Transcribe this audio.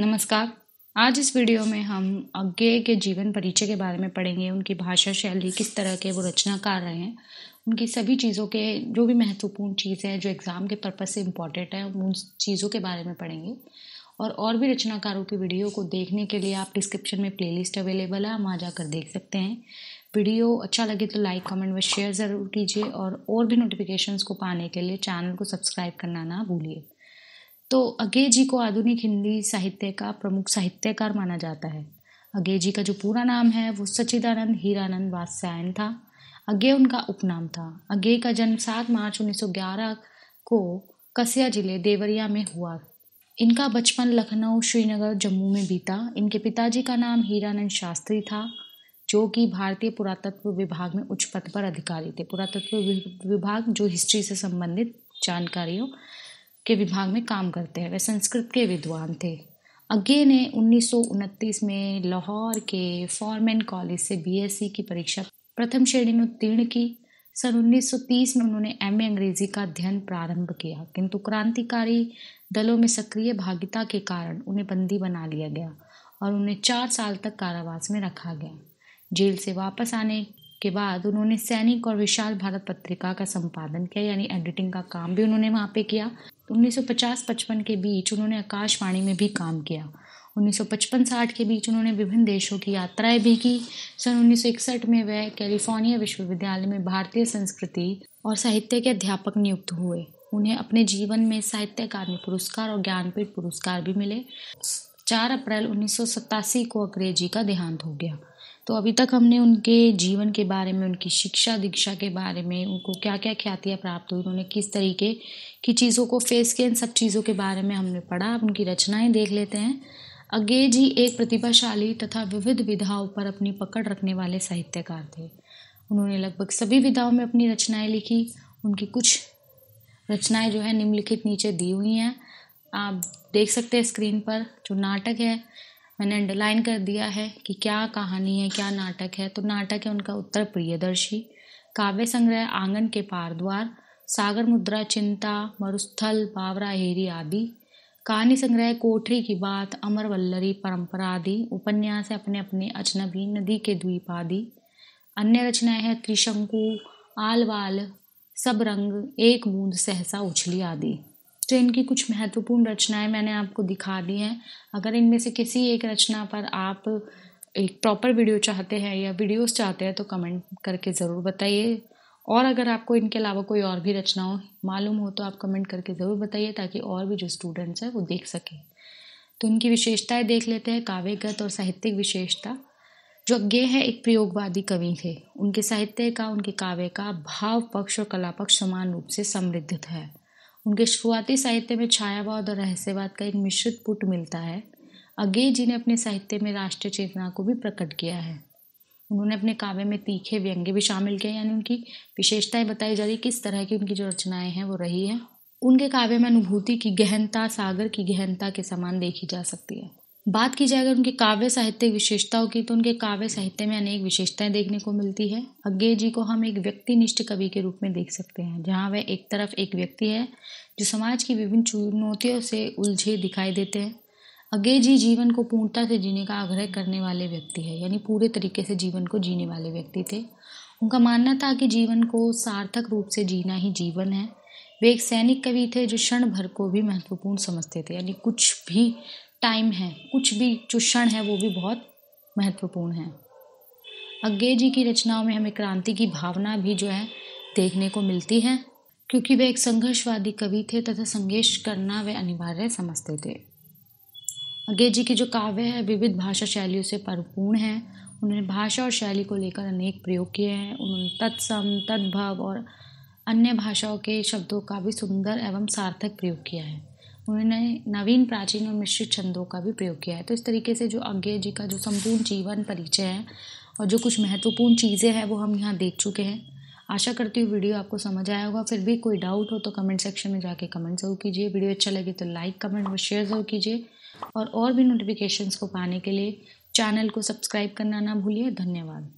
नमस्कार आज इस वीडियो में हम अज्ञे के जीवन परिचय के बारे में पढ़ेंगे उनकी भाषा शैली किस तरह के वो रचनाकार रहे हैं उनकी सभी चीज़ों के जो भी महत्वपूर्ण चीज़ें हैं जो एग्ज़ाम के पर्पज़ से इम्पॉर्टेंट है उन चीज़ों के बारे में पढ़ेंगे और और भी रचनाकारों की वीडियो को देखने के लिए आप डिस्क्रिप्शन में प्लेलिस्ट अवेलेबल है हम वहाँ जाकर देख सकते हैं वीडियो अच्छा लगे तो लाइक कमेंट व शेयर ज़रूर कीजिए और और भी नोटिफिकेशंस को पाने के लिए चैनल को सब्सक्राइब करना ना भूलिए तो अगे जी को आधुनिक हिंदी साहित्य का प्रमुख साहित्यकार माना जाता है अगे जी का जो पूरा नाम है वो सचिदानंद हीरानंद वात्सायन था अगे उनका उपनाम था अगे का जन्म 7 मार्च 1911 को कसिया जिले देवरिया में हुआ इनका बचपन लखनऊ श्रीनगर जम्मू में बीता इनके पिताजी का नाम हीरानंद शास्त्री था जो कि भारतीय पुरातत्व विभाग में उच्च पद पर अधिकारी थे पुरातत्व विभाग जो हिस्ट्री से संबंधित जानकारियों के विभाग में काम करते हैं वे संस्कृत के विद्वान थे अज्ञे ने उन्नीस में लाहौर के फॉरमैन कॉलेज से बीएससी e की परीक्षा प्रथम श्रेणी में उत्तीर्ण की सन 1930 में उन्होंने एम अंग्रेजी का अध्ययन प्रारंभ किया किंतु क्रांतिकारी दलों में सक्रिय भागिता के कारण उन्हें बंदी बना लिया गया और उन्हें चार साल तक कारावास में रखा गया जेल से वापस आने के बाद उन्होंने सैनिक और विशाल भारत पत्रिका का संपादन किया यानी एडिटिंग का काम भी उन्होंने वहाँ पे किया 1950-55 के बीच उन्होंने आकाशवाणी में भी काम किया 1955-60 के बीच उन्होंने विभिन्न देशों की यात्राएं भी की सन 1961 में वह कैलिफोर्निया विश्वविद्यालय में भारतीय संस्कृति और साहित्य के अध्यापक नियुक्त हुए उन्हें अपने जीवन में साहित्य अकादमी पुरस्कार और ज्ञानपीठ पुरस्कार भी मिले 4 अप्रैल उन्नीस को अंग्रेजी का देहांत हो गया तो अभी तक हमने उनके जीवन के बारे में उनकी शिक्षा दीक्षा के बारे में उनको क्या क्या ख्यातियाँ प्राप्त हुई उन्होंने किस तरीके की चीज़ों को फेस किया इन सब चीज़ों के बारे में हमने पढ़ा अब उनकी रचनाएं देख लेते हैं अज्ञे जी एक प्रतिभाशाली तथा विविध विधाओं पर अपनी पकड़ रखने वाले साहित्यकार थे उन्होंने लगभग सभी विधाओं में अपनी रचनाएँ लिखी उनकी कुछ रचनाएँ जो है निम्नलिखित नीचे दी हुई हैं आप देख सकते हैं स्क्रीन पर जो नाटक है मैंने अंडरलाइन कर दिया है कि क्या कहानी है क्या नाटक है तो नाटक है उनका उत्तर प्रियदर्शी काव्य संग्रह आंगन के पारद्वार सागर मुद्रा चिंता मरुस्थल बावरा हेरी आदि कहानी संग्रह कोठरी की बात अमर वल्लरी परंपरा आदि उपन्यास है अपने अपने अजनबी नदी के द्वीप आदि अन्य रचनाएं हैं त्रिशंकु आल वाल सब रंग एक बूंद सहसा उछली आदि तो इनकी कुछ महत्वपूर्ण रचनाएं मैंने आपको दिखा दी हैं अगर इनमें से किसी एक रचना पर आप एक प्रॉपर वीडियो चाहते हैं या वीडियोस चाहते हैं तो कमेंट करके ज़रूर बताइए और अगर आपको इनके अलावा कोई और भी रचनाओं मालूम हो तो आप कमेंट करके ज़रूर बताइए ताकि और भी जो स्टूडेंट्स हैं वो देख सकें तो इनकी विशेषताएं देख लेते हैं काव्यगत और साहित्यिक विशेषता जो अज्ञे हैं एक प्रयोगवादी कवि थे उनके साहित्य का उनके काव्य का भाव पक्ष और कला पक्ष समान रूप से समृद्ध है उनके शुरुआती साहित्य में छायावाद और रहस्यवाद का एक मिश्रित पुट मिलता है अगे जी ने अपने साहित्य में राष्ट्रीय चेतना को भी प्रकट किया है उन्होंने अपने काव्य में तीखे व्यंग्य भी शामिल किए यानी उनकी विशेषताएं बताई जा रही किस तरह की उनकी जो रचनाएं हैं वो रही हैं उनके काव्य में अनुभूति की गहनता सागर की गहनता के समान देखी जा सकती है बात की जाए अगर उनकी काव्य साहित्य विशेषताओं की तो उनके काव्य साहित्य में अनेक विशेषताएं देखने को मिलती है अज्ञे जी को हम एक व्यक्तिनिष्ठ कवि के रूप में देख सकते हैं जहाँ वह एक तरफ एक व्यक्ति है जो समाज की विभिन्न चुनौतियों से उलझे दिखाई देते हैं अज्ञे जी जीवन को पूर्णता से जीने का आग्रह करने वाले व्यक्ति है यानी पूरे तरीके से जीवन को जीने वाले व्यक्ति थे उनका मानना था कि जीवन को सार्थक रूप से जीना ही जीवन है वे एक सैनिक कवि थे जो क्षण भर को भी महत्वपूर्ण समझते थे यानी कुछ भी टाइम है कुछ भी जो क्षण है वो भी बहुत महत्वपूर्ण है अज्ञे जी की रचनाओं में हमें क्रांति की भावना भी जो है देखने को मिलती है क्योंकि वे एक संघर्षवादी कवि थे तथा संघर्ष करना वे अनिवार्य समझते थे अज्ञे जी के जो काव्य है विविध भाषा शैलियों से परिपूर्ण है उन्होंने भाषा और शैली को लेकर अनेक प्रयोग किए हैं उन्होंने तत्सम तद्भव और अन्य भाषाओं के शब्दों का भी सुंदर एवं सार्थक प्रयोग किया है उन्होंने नवीन प्राचीन और मिश्रित छंदों का भी प्रयोग किया है तो इस तरीके से जो अज्ञे जी का जो संपूर्ण जीवन परिचय है और जो कुछ महत्वपूर्ण चीज़ें हैं वो हम यहाँ देख चुके हैं आशा करती हूँ वीडियो आपको समझ आया होगा फिर भी कोई डाउट हो तो कमेंट सेक्शन में जाके कमेंट ज़रूर कीजिए वीडियो अच्छा लगे तो लाइक कमेंट और शेयर ज़रूर कीजिए और और भी नोटिफिकेशंस को पाने के लिए चैनल को सब्सक्राइब करना ना भूलिए धन्यवाद